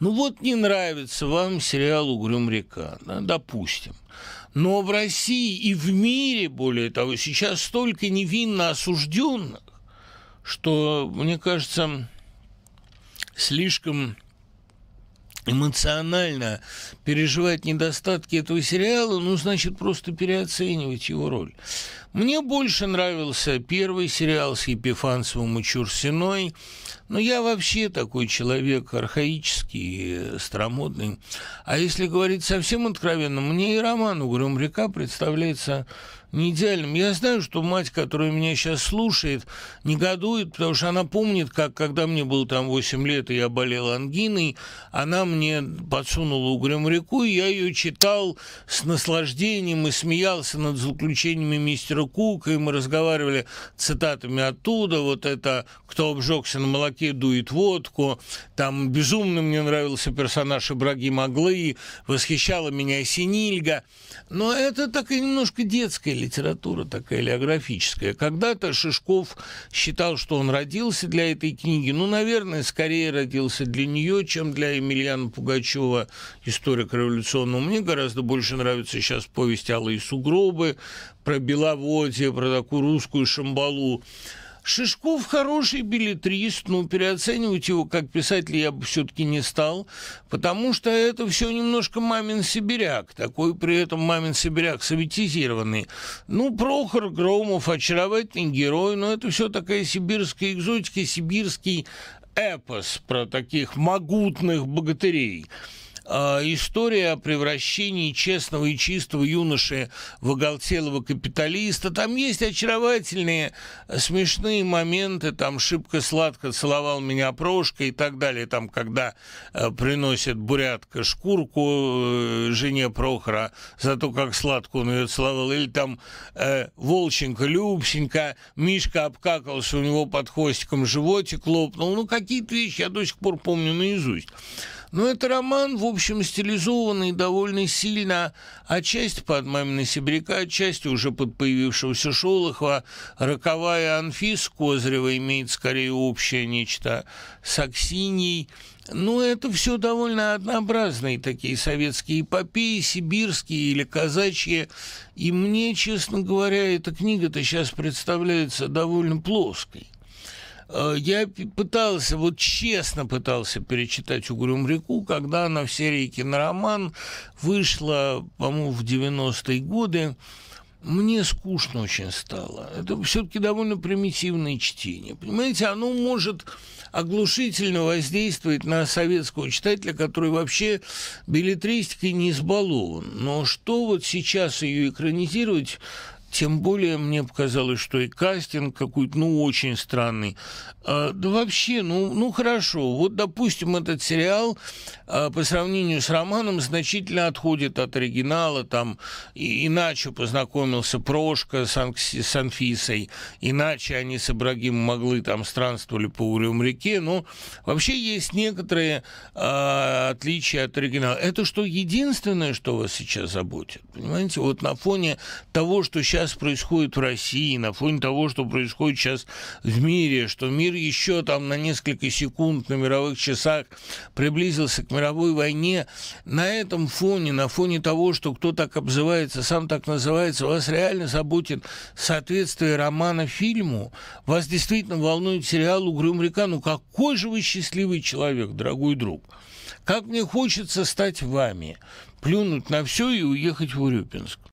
Ну вот не нравится вам сериал «Угрюм река», да, допустим. Но в России и в мире, более того, сейчас столько невинно осужденных, что, мне кажется, слишком эмоционально переживать недостатки этого сериала, ну, значит, просто переоценивать его роль. Мне больше нравился первый сериал с Епифанцевым и Чурсиной, но я вообще такой человек архаический, э, старомодный. А если говорить совсем откровенно, мне и роман «Угрюм река» представляется не идеальным. Я знаю, что мать, которая меня сейчас слушает, негодует, потому что она помнит, как когда мне было там 8 лет, и я болел ангиной, она мне подсунула «Угрюм реку», и я ее читал с наслаждением и смеялся над заключениями мистера Питера Кука, и мы разговаривали цитатами оттуда, вот это «Кто обжегся на молоке, дует водку», там безумно мне нравился персонаж Ибрагим Аглы, восхищала меня Синильга. Но это такая немножко детская литература, такая леографическая. Когда-то Шишков считал, что он родился для этой книги. Ну, наверное, скорее родился для нее, чем для Емельяна Пугачева, историка революционного. Мне гораздо больше нравится сейчас повесть «Алые сугробы», про Белову Лавотия, про такую русскую шамбалу. Шишков хороший билетрист, но переоценивать его как писателя я бы все-таки не стал, потому что это все немножко мамин сибиряк, такой при этом мамин сибиряк советизированный. Ну, Прохор Громов, очаровательный герой, но это все такая сибирская экзотика, сибирский эпос про таких могутных богатырей. А, история о превращении честного и чистого юноши в оголтелого капиталиста. Там есть очаровательные, смешные моменты, там шибко сладко целовал меня Прошка и так далее, там, когда э, приносит бурятка шкурку э, жене Прохора за то, как сладко он ее целовал, или там э, Волченко, Любченко, Мишка обкакался, у него под хвостиком животик лопнул, ну, какие-то вещи я до сих пор помню наизусть. Но ну, это роман, в общем, стилизованный довольно сильно, отчасти под мамина Сибиряка, отчасти уже под появившегося Шолохова. Роковая Анфис Козырева имеет скорее общее нечто с Аксиньей. Ну, это все довольно однообразные такие советские эпопеи, сибирские или казачьи. И мне, честно говоря, эта книга-то сейчас представляется довольно плоской. Э, я пытался, вот честно пытался перечитать «Угрюм реку», когда она в серии «Кинороман» вышла, по-моему, в 90-е годы. Мне скучно очень стало. Это все-таки довольно примитивное чтение. Понимаете, оно может оглушительно воздействовать на советского читателя, который вообще билетристикой не избалован. Но что вот сейчас ее экранизировать, тем более мне показалось, что и кастинг какой-то, ну, очень странный. А, да вообще, ну, ну хорошо. Вот, допустим, этот сериал а, по сравнению с романом значительно отходит от оригинала. Там и, иначе познакомился Прошка с, Ан- с Анфисой, иначе они с Ибрагимом могли там странствовали по Урюм-реке. Но вообще есть некоторые а, отличия от оригинала. Это что единственное, что вас сейчас заботит? Понимаете, вот на фоне того, что сейчас сейчас происходит в России, на фоне того, что происходит сейчас в мире, что мир еще там на несколько секунд на мировых часах приблизился к мировой войне, на этом фоне, на фоне того, что кто так обзывается, сам так называется, вас реально заботит соответствие романа фильму, вас действительно волнует сериал «Угрюм река». Ну какой же вы счастливый человек, дорогой друг. Как мне хочется стать вами, плюнуть на все и уехать в Урюпинск.